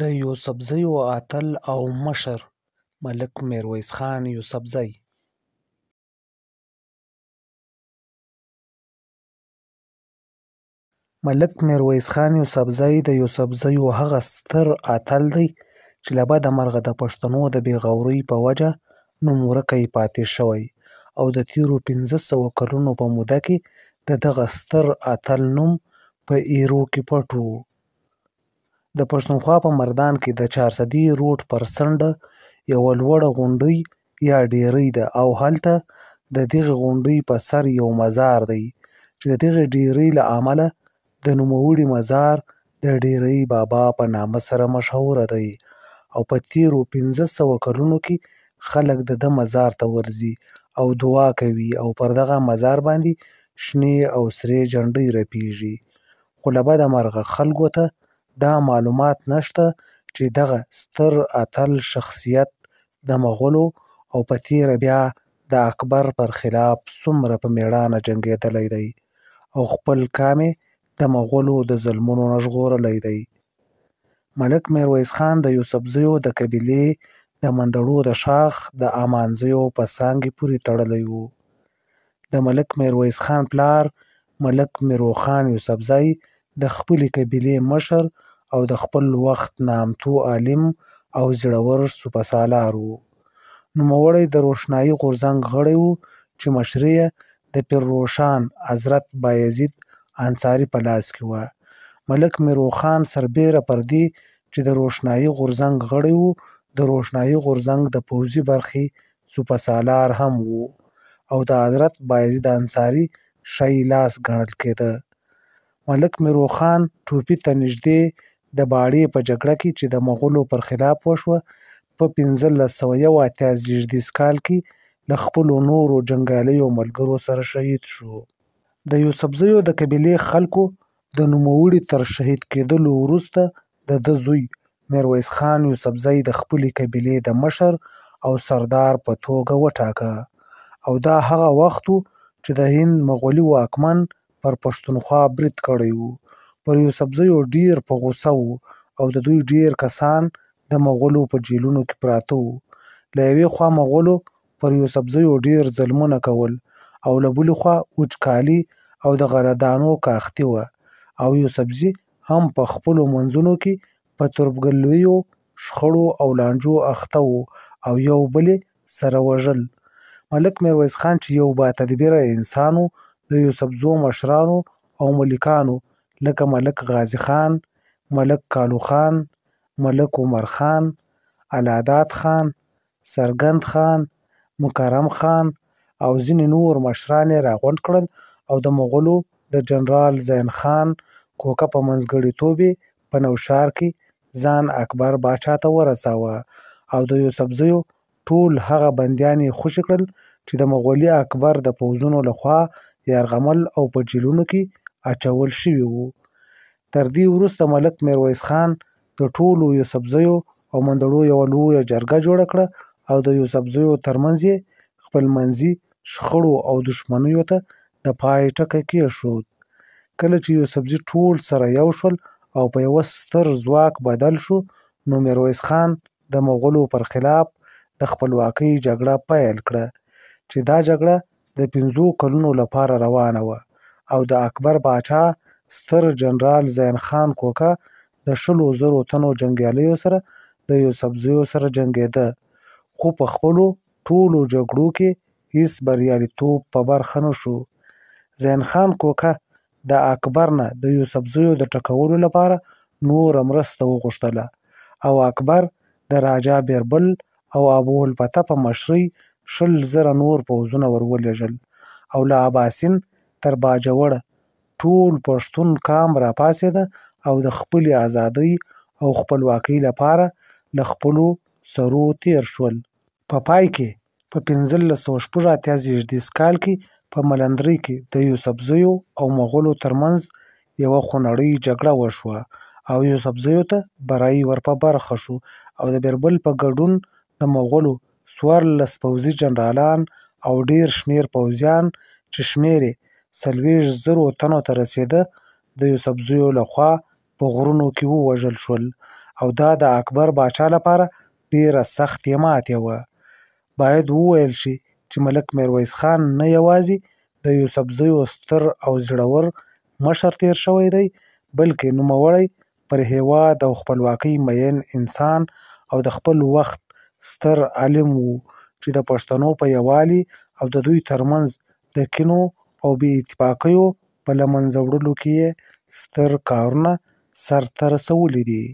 د یوسفزیو اتل او مشر ملک میرویس خان یوسفزی ملک میرویس خان یوسفزی د یوسفزیو هغه ستر اتل دی چې له بده مرغه د پښتنو د بې غورۍ په وجه نوم ورکی پاتې شوی او د تیرو پنځه سوه کلونو په موده کې د دغه ستر اتل نوم په ایرو کې پټ و د پښتونخوا په مردان کې د چهارسدي روډ پر څنډه یوه لوړه غونډۍ یا ډېرۍ ده او هلته د دغې غونډۍ په سر یو مزار دی چې د دغې ډېرۍ له امله د نوموړي مزار د ډېرۍ بابا په نامه سره مشهوره دی او په تیرو پنځه سوه کلونو کې خلک د ده مزار ته ورځي او دعا کوي او پر دغه مزار باندې شنې او سرې جنډۍ رپیږي خو له بده مرغه خلکو ته دا معلومات نشته چې دغه ستر اتل شخصیت د مغولو او په تیره بیا د اکبر پر خلاف څومره په میړانه جنګېدلی دی او خپل کامې د مغولو د ظلمونو نه ژغورلی دی ملک میرویس خان د یوسفزیو د قبیلې د مندړو د شاخ د امانزیو په څانګې پورې تړلی و د ملک میرویس خان پلار ملک میرو خان یوسفزی د خپلې قبیلې مشر او د خپل وخت نامتو عالم او زړور صوبه سالار و نوموړی د روښنايي غورځنګ غړی و چې مشري یې د پیر روښان حضرت بایزید انصاري په لاس کې وه ملک میروخان سربیره پر دې چې د روښنايي غورځنګ غړی و د روښنايي غورځنګ د پوځي برخې صوبه سالار هم و او د حضرت بایزید انصاري شی لاس ګڼل کېده ملک میروخان ټوپي ته نږدې د باړې په جګړه کې چې د مغولو پر خلاف وشوه په 1581 زیږدیز کال کې له خپلو نورو جنګالیو ملګرو سره شهید شو د یوسفزیو د قبیلې خلکو د نوموړي تر شهید کېدلو وروسته د د زوی میرویس خان یوسفزی د خپلې قبیلې د مشر او سردار په توګه وټاکه او دا هغه وخت چې د هند مغولي واکمن پر پښتونخوا برید کړی وو پر یوسفزیو ډیر په غوسه وو او د دوی ډیر کسان د مغولو په جیلونو کې پراته وو له یوې خوا مغولو پر یوسفزیو ډیر ظلمونه کول او له بلې خوا وچکالي او د غرهدانو کاختي وه او یوسفزي هم په خپلو منځونو کې په تربګلویو شخړو او لانجو اخته وو او یو بلې سره وژل ملک میرویس خان چې یو با تدبیره انسان وو د یوسفزو مشرانو او ملکانو لکه ملک غازی خان، ملک کالو خان، ملک عمر خان، الاداد خان، سرګند خان، مکرم خان او ځینې نور مشران یې راغونډ کړل او د مغولو د جنرال زین خان کوکه په منځګړیتوب یې په نوشار کې ځان اکبر باچا ته ورساوه او د یوسفزیو ټول هغه بندیان یې خوشي کړل چې د مغولي اکبر د پوځونو لخوا یرغمل او په جیلونو کې اچول شوي وو تر دې وروسته ملک میرویس خان د ټولو یوسفزیو او مندړو یوه لویه جرګه جوړه کړه او د یوسفزیو ترمنځ یې خپلمنځي شخړو او دښمنیو ته د پای ټکی کېښود کله چې یوسفزي ټول سره یو شول او په یوه ستر ځواک بدل شو نو میرویس خان د مغولو پر خلاف د خپلواکۍ جګړه پیل کړه چې دا جګړه د پنځو کلونو لپاره روانه وه او د اکبر پاچا ستر جنرال زین خان کوکه د شلو زرو تنو جنګیالیو سره د یو سبزیو سره جنګیده خو په خپلو ټولو جګړو کې هیڅ بریالیتوب په برخه نه شو زین خان کوکه د اکبر نه د یو سبزیو د ټکولو لپاره نور مرسته وغوښتله او اکبر د راجا بیربل او ابوالفتح په مشرۍ شل زره نور پوځونه ورولېږل او له اباسین تر باجوړ ټول پښتون قام راپاڅېد او د خپلې ازادۍ او خپلواکۍ لپاره له خپلو سرو تیر شول په پای کې په 1584 زیږدیز کال کې په ملندري کې د یوسفزیو او مغولو ترمنځ یوه خونړۍ جګړه وشوه او یوسفزیو ته برای ورپه برخه شو او د بیربل په ګډون د مغولو څوارلس پوځي جنرالان او ډېر شمېر پوځیان چې شمېر یې څلوېښت زرو تنو ته رسېده د یوسفزیو لخوا په غرونو کې ووژل شول او دا د اکبر پاچا لپاره ډېره سختې ماتې وه باید وویل شي چې ملک میرویس خان نه یوازې د یوسفزیو ستر او زړور مشر تیر شوی دی بلکې نوموړی پر هیواد او خپلواکۍ مین انسان او د خپل وخت ستر عالم و چې د پښتنو په یووالي او د دوی ترمنځ د کینو او بې اتفاقیو په له منځه وړلو کې یې ستر کارونه سرته رسولي دي.